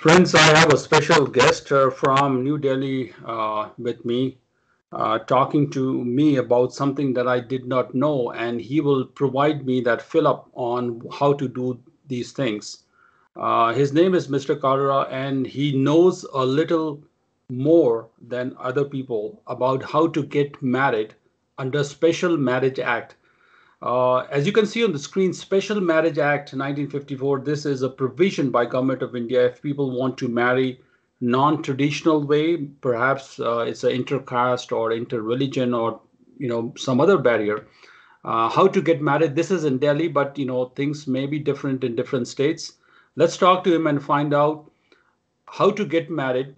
Friends, I have a special guest uh, from New Delhi uh, with me, uh, talking to me about something that I did not know, and he will provide me that fill up on how to do these things. Uh, his name is Mr. Carrera, and he knows a little more than other people about how to get married under Special Marriage Act uh, as you can see on the screen, Special Marriage Act 1954, this is a provision by government of India if people want to marry non-traditional way, perhaps uh, it's an intercaste or inter-religion or you know some other barrier. Uh, how to get married, this is in Delhi, but you know things may be different in different states. Let's talk to him and find out how to get married.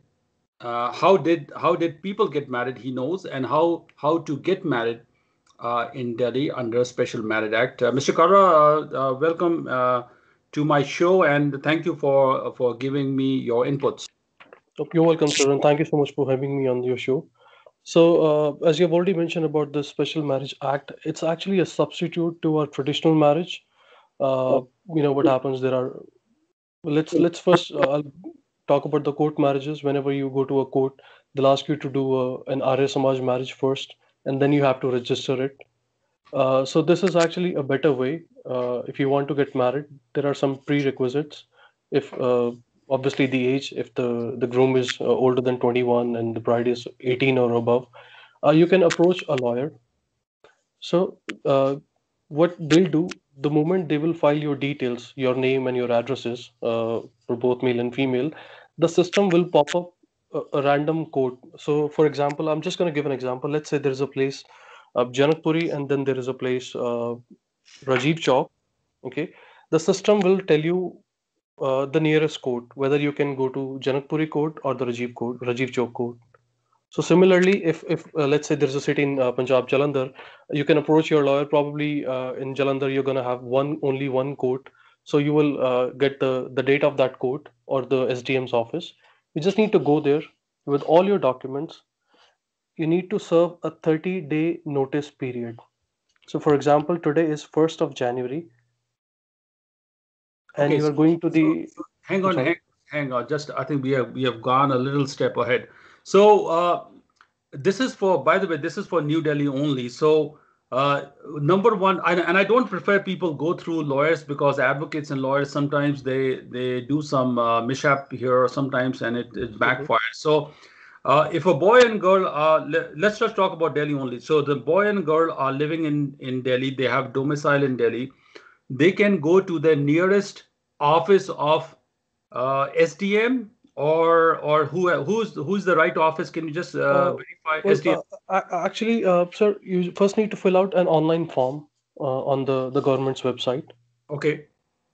Uh, how did how did people get married? He knows, and how how to get married uh, in Delhi under Special Marriage Act. Uh, Mr. Kara, uh, uh, welcome to my show and thank you for for giving me your inputs. You're welcome, sir, and thank you so much for having me on your show. So, uh, as you have already mentioned about the Special Marriage Act, it's actually a substitute to our traditional marriage. Uh, you know what happens? There are let's let's first uh, I'll talk about the court marriages. Whenever you go to a court, they'll ask you to do a, an Arya Samaj marriage first, and then you have to register it. Uh, so this is actually a better way uh, if you want to get married. There are some prerequisites. If uh, obviously the age, if the the groom is uh, older than 21 and the bride is 18 or above, uh, you can approach a lawyer. So uh, what they'll do the moment they will file your details, your name and your addresses for both male and female, the system will pop up a, random quote. So, for example, I'm just going to give an example. Let's say there's a place, uh, Janakpuri, and then there is a place, uh, Rajiv Chowk. Okay, the system will tell you uh, the nearest court, whether you can go to Janakpuri court or the Rajiv court, Rajiv Chowk court. So similarly, if if uh, let's say there's a city in uh, Punjab, Jalandhar, you can approach your lawyer. Probably uh, in Jalandhar, you're gonna have one only one court, so you will uh, get the the date of that court or the SDM's office, you just need to go there with all your documents. You need to serve a 30 day notice period. So, for example, today is 1st of January. And okay, you are so, going to the. So, so hang on, hang, hang, on. Just I think we have we have gone a little step ahead. So uh, this is for, by the way, this is for New Delhi only. So uh, number one, I, and I don't prefer people go through lawyers because advocates and lawyers sometimes they they do some uh, mishap here or sometimes and it, it backfires. So uh, if a boy and girl are let's just talk about Delhi only. So the boy and girl are living in in Delhi. They have domicile in Delhi. They can go to the nearest office of uh, SDM or or who who's who's the right office? Can you just uh, uh verify? Uh, uh, actually, sir, you first need to fill out an online form on the the government's website. Okay.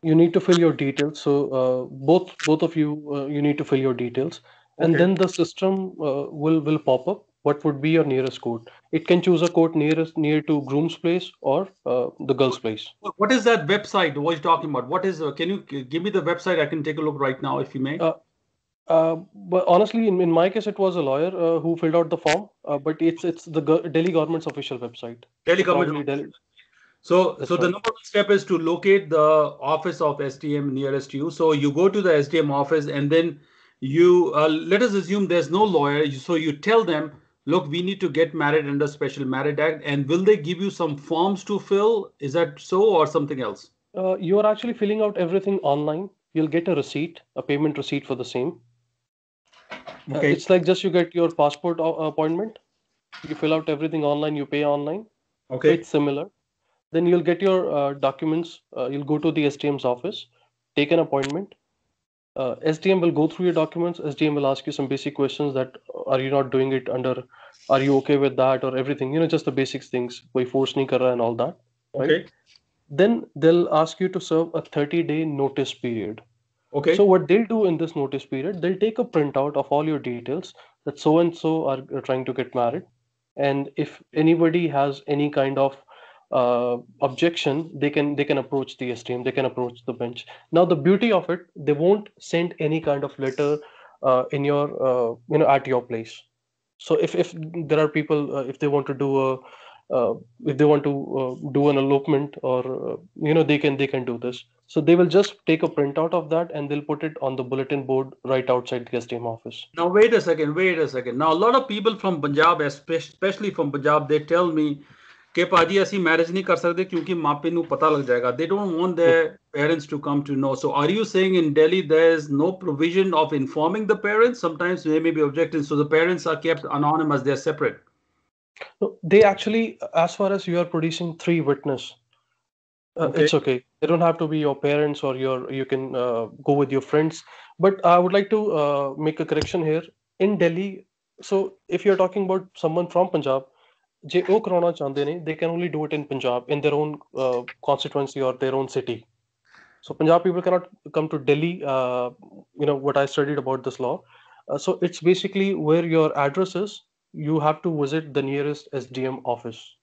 You need to fill your details. So both both of you, you need to fill your details, and okay. then the system will will pop up what would be your nearest court? It can choose a court nearest near to groom's place or uh, the girl's place. What is that website? What are you talking about? What is? Uh, can you give me the website? I can take a look right now, if you may. Uh, uh, but honestly, in, in my case, it was a lawyer uh, who filled out the form. Uh, but it's it's the go- Delhi government's official website. Delhi government. Delhi. So so the number one step is to locate the office of STM nearest you. So you go to the STM office and then you uh, let us assume there's no lawyer. So you tell them, look, we need to get married under Special Marriage Act, and will they give you some forms to fill? Is that so or something else? Uh, you are actually filling out everything online. You'll get a receipt, a payment receipt for the same uh, okay. Uh, it's like just you get your passport uh, appointment, you fill out everything online, you pay online. Okay. it's similar. Then you'll get your uh, documents. Uh, you'll go to the STM's office, take an appointment. Uh, STM will go through your documents. STM will ask you some basic questions that are you not doing it under, are you okay with that or everything? You know, just the basics things, by force sneaker and all that. Right? Okay. Then they'll ask you to serve a 30 day notice period. Okay. So what they'll do in this notice period, they'll take a printout of all your details that so and so are trying to get married, and if anybody has any kind of uh, objection, they can they can approach the STM, they can approach the bench. Now the beauty of it, they won't send any kind of letter uh, in your uh, you know at your place. So if if there are people uh, if they want to do a uh, if they want to uh, do an elopement or uh, you know they can they can do this so they will just take a printout of that and they'll put it on the bulletin board right outside the SDM office. Now wait a second, wait a second. Now a lot of people from Punjab, especially from Punjab, they tell me ਕਿ ਭਾਜੀ ਅਸੀਂ marriage ਨਹੀਂ ਕਰ ਸਕਦੇ ਕਿਉਂਕਿ ਮਾਪੇ ਨੂੰ ਪਤਾ ਲੱਗ ਜਾਏਗਾ they don't want their parents to come to know so are you saying in Delhi there is no provision of informing the parents sometimes they may be objectives so the parents are kept anonymous they are separate no, they actually, as far as you are producing three witness, uh, okay. it's okay. They don't have to be your parents or your. You can uh, go with your friends. But I would like to uh, make a correction here. In Delhi, so if you're talking about someone from Punjab, they can only do it in Punjab in their own Punjab uh, in their own constituency or so punjab people cannot come to delhi uh, you know what i studied about this law uh, so it's basically where your address is you have to visit the nearest SDM office.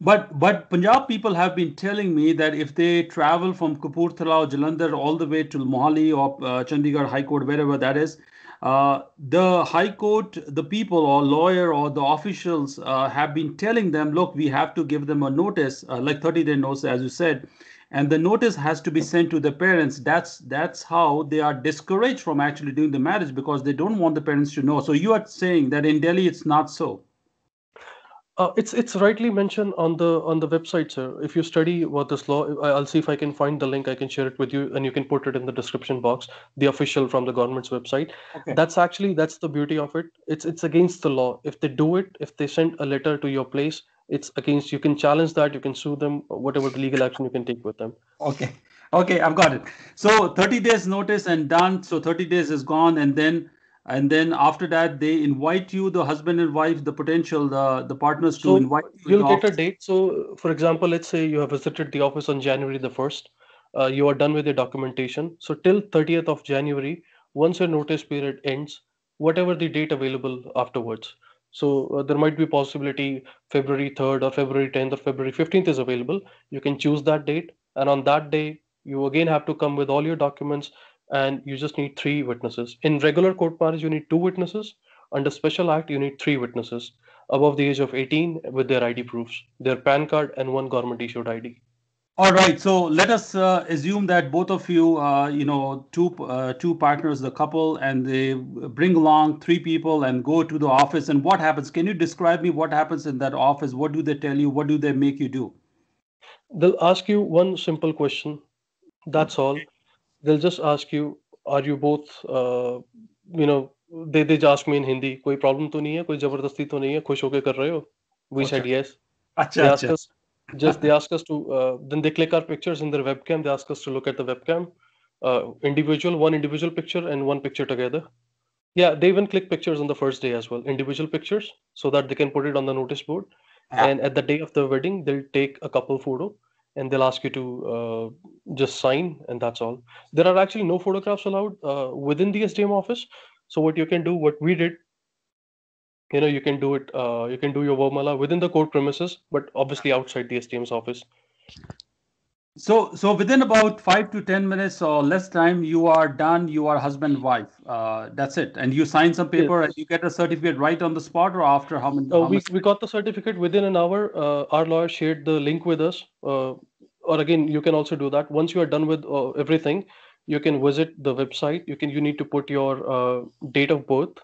But but Punjab people have been telling me that if they travel from Kapurthala or Jalandhar all the way to Mohali or uh, Chandigarh High Court, wherever that is, uh, the High Court, the people or lawyer or the officials uh, have been telling them, look, we have to give them a notice, uh, like 30 day notice, as you said. And the notice has to be sent to the parents. That's that's how they are discouraged from actually doing the marriage because they don't want the parents to know. So you are saying that in Delhi it's not so. Uh, it's it's rightly mentioned on the on the website, sir. If you study what this law, I'll see if I can find the link. I can share it with you, and you can put it in the description box. The official from the government's website. Okay. That's actually that's the beauty of it. It's it's against the law. If they do it, if they send a letter to your place, it's against. You can challenge that. You can sue them. Whatever legal action you can take with them. Okay, okay, I've got it. So 30 days notice and done. So 30 days is gone, and then and then after that they invite you the husband and wife the potential the the partners so to invite you will get office. a date so for example let's say you have visited the office on january the 1st uh, you are done with your documentation so till 30th of january once your notice period ends whatever the date available afterwards so uh, there might be possibility february 3rd or february 10th or february 15th is available you can choose that date and on that day you again have to come with all your documents and you just need three witnesses. In regular court marriage, you need two witnesses. Under special act, you need three witnesses above the age of 18 with their ID proofs, their PAN card, and one government issued ID. All right. So let us uh, assume that both of you, uh, you know, two uh, two partners, the couple, and they bring along three people and go to the office. And what happens? Can you describe me what happens in that office? What do they tell you? What do they make you do? They'll ask you one simple question. That's all they'll just ask you, are you both, uh, you know, they they ask me in Hindi, कोई problem तो नहीं है, कोई जबरदस्ती तो नहीं है, खुश होके कर रहे हो? We said yes. अच्छा they ask us, just they ask us to, uh, then they click our pictures in their webcam. They ask us to look at the webcam, uh, individual, one individual picture and one picture together. Yeah, they even click pictures on the first day as well, individual pictures, so that they can put it on the notice board. Yeah. And at the day of the wedding, they'll take a couple photo and they'll ask you to uh, just sign, and that's all. There are actually no photographs allowed uh, within the SDM office. So what you can do, what we did, you know, you can do it. Uh, you can do your Wormala within the court premises, but obviously outside the SDM's office. So, so within about five to ten minutes or less time, you are done. You are husband wife. Uh, that's it. And you sign some paper, yes. and you get a certificate right on the spot, or after how many? Uh, how we much? we got the certificate within an hour. Uh, our lawyer shared the link with us. Uh, or again you can also do that once you are done with uh, everything you can visit the website you can you need to put your uh, date of birth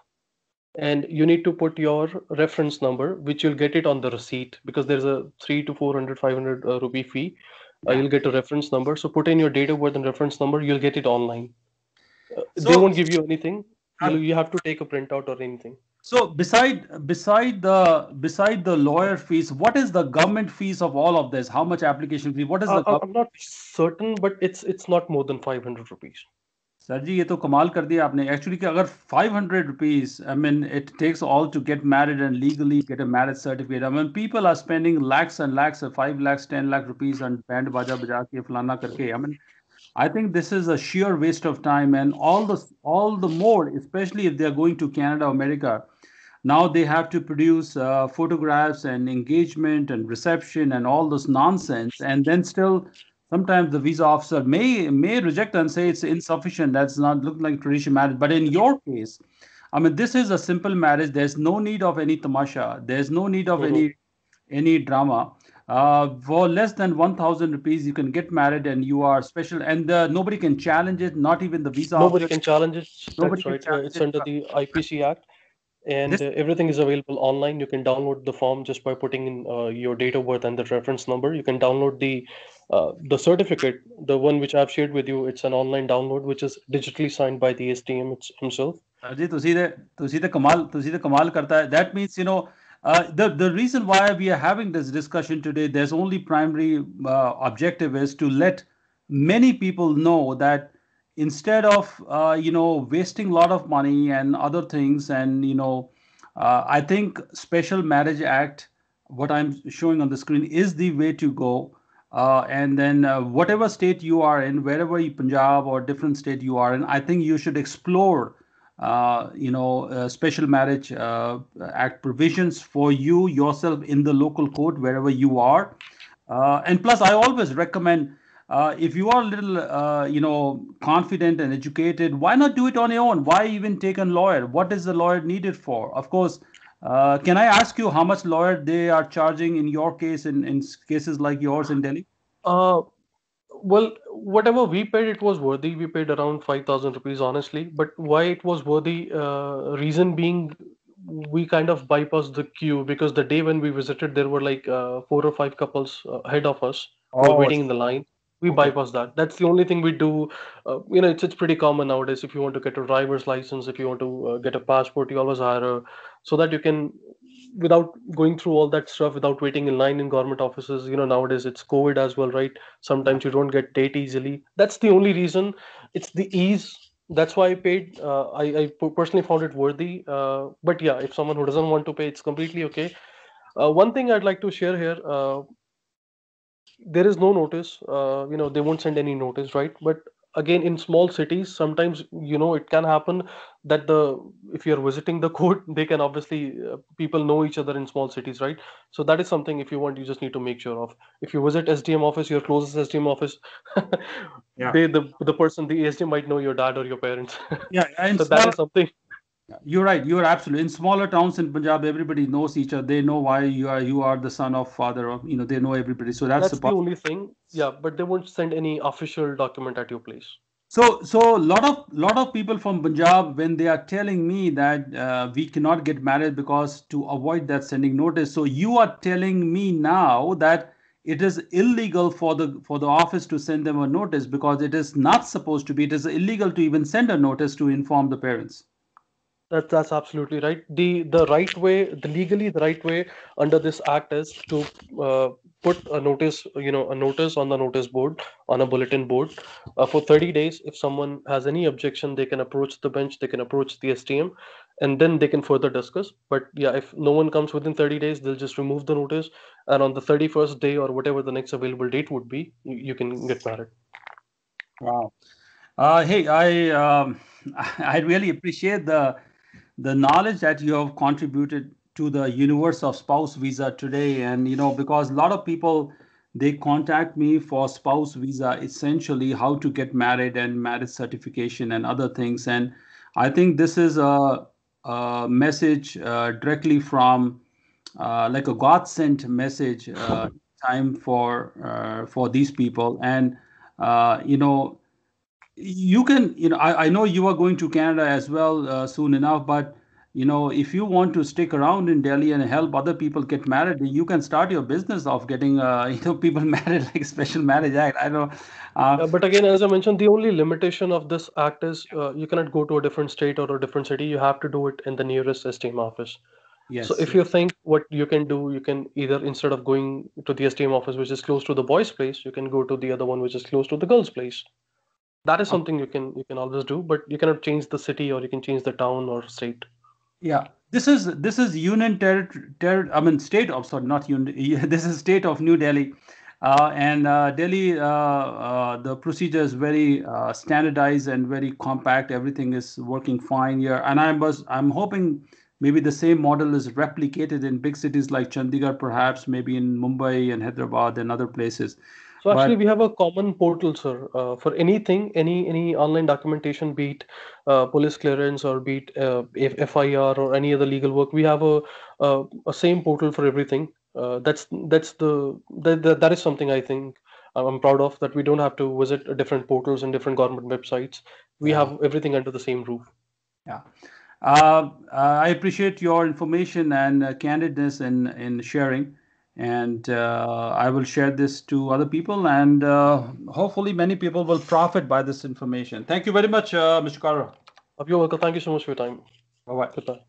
and you need to put your reference number which you'll get it on the receipt because there's a 3 to 400 500 uh, rupee fee uh, you'll get a reference number so put in your date of birth and reference number you'll get it online uh, so, they won't give you anything you, you have to take a printout or anything so beside beside the beside the lawyer fees, what is the government fees of all of this? How much application fee? What is uh, the? I, uh, I'm not certain, but it's it's not more than 500 rupees. Sir जी ये तो कमाल कर दिया आपने actually कि अगर 500 rupees? I I mean it takes all to get married and legally get a marriage certificate I mean people are spending and and lakhs 5 lakhs 10 lakh rupees and band बाजा बजा के फलाना करके I mean I think this is a sheer waste of time, and all the all the more, especially if they're going to Canada, America. Now they have to produce uh, photographs and engagement and reception and all this nonsense, and then still sometimes the visa officer may may reject and say it's insufficient. That's not looking like traditional marriage. But in your case, I mean, this is a simple marriage. There's no need of any tamasha. There's no need of mm-hmm. any any drama uh, for less than 1000 rupees you can get married and you are special and uh, nobody can challenge it not even the visa nobody office. can challenge it nobody that's right it's it. under the ipc act and this, uh, everything is available online you can download the form just by putting in uh, your date of birth and the reference number you can download the uh, the certificate the one which i've shared with you it's an online download which is digitally signed by the stm himself Ajit, to see the to see the kamal to see the kamal karta that means you know uh, the, the reason why we are having this discussion today, there's only primary uh, objective is to let many people know that instead of, uh, you know, wasting a lot of money and other things and, you know, uh, I think Special Marriage Act, what I'm showing on the screen is the way to go. Uh, and then whatever state you are in, wherever you, Punjab or different state you are in, I think you should explore uh, you know, uh, special marriage uh, act provisions for you yourself in the local court wherever you are. and plus, I always recommend uh, if you are a little, uh, you know, confident and educated, why not do it on your own? Why even take a lawyer? What is the lawyer needed for? Of course, uh, can I ask you how much lawyer they are charging in your case in, in cases like yours in Delhi? well, whatever we paid, it was worthy. We paid around five thousand rupees, honestly. But why it was worthy? Uh, reason being, we kind of bypassed the queue because the day when we visited, there were like uh, four or five couples uh, ahead of us oh, waiting in the line. We okay. bypass that. That's the only thing we do. Uh, you know, it's it's pretty common nowadays. If you want to get a driver's license, if you want to uh, get a passport, you always hire a, so that you can without going through all that stuff without waiting in line in government offices you know nowadays it's covid as well right sometimes you don't get date easily that's the only reason it's the ease that's why i paid uh, I, I personally found it worthy uh, but yeah if someone who doesn't want to pay it's completely okay uh, one thing i'd like to share here uh, there is no notice uh, you know they won't send any notice right but again in small cities sometimes you know it can happen that the if you're visiting the court they can obviously uh, people know each other in small cities right so that is something if you want you just need to make sure of if you visit sdm office your closest sdm office yeah. they the, the person the sdm might know your dad or your parents yeah and so that something you're right. You're absolutely in smaller towns in Punjab. Everybody knows each other. They know why you are you are the son of father of you know. They know everybody. So that's, that's the, the only thing. Yeah, but they won't send any official document at your place. So so a lot of lot of people from Punjab when they are telling me that uh, we cannot get married because to avoid that sending notice. So you are telling me now that it is illegal for the for the office to send them a notice because it is not supposed to be it is illegal to even send a notice to inform the parents that, that's absolutely right. The the right way, the legally the right way under this act is to uh, put a notice, you know, a notice on the notice board on a bulletin board uh, for 30 days. If someone has any objection, they can approach the bench, they can approach the STM, and then they can further discuss. But yeah, if no one comes within 30 days, they'll just remove the notice, and on the 31st day or whatever the next available date would be, you, you can get married. Wow. Uh, hey, I um, I really appreciate the the knowledge that you have contributed to the universe of spouse visa today and you know because a lot of people they contact me for spouse visa essentially how to get married and marriage certification and other things and i think this is a, a message uh, directly from uh, like a god sent message uh, time for uh, for these people and uh, you know you can, you know, I, I know you are going to Canada as well uh, soon enough, but you know, if you want to stick around in Delhi and help other people get married, you can start your business of getting, uh, you know, people married like Special Marriage Act. I know. Uh, yeah, but again, as I mentioned, the only limitation of this act is uh, you cannot go to a different state or a different city. You have to do it in the nearest STM office. Yes. So if you think what you can do, you can either instead of going to the STM office, which is close to the boys' place, you can go to the other one, which is close to the girls' place that is um, something you can you can always do but you cannot change the city or you can change the town or state yeah this is this is union territory ter- i mean state of sorry not union this is state of new delhi uh, and uh, delhi uh, uh the procedure is very uh, standardized and very compact everything is working fine here and i was i'm hoping maybe the same model is replicated in big cities like chandigarh perhaps maybe in mumbai and hyderabad and other places so actually, but, we have a common portal, sir, uh, for anything, any any online documentation, be it uh, police clearance or be it uh, FIR or any other legal work. We have a a, a same portal for everything. Uh, that's that's the that, that, that is something I think uh, I'm proud of that we don't have to visit different portals and different government websites. We yeah. have everything under the same roof. Yeah. Uh, I appreciate your information and candidness in, in sharing and uh, i will share this to other people and uh, hopefully many people will profit by this information thank you very much uh, mr carter you're welcome thank you so much for your time bye bye goodbye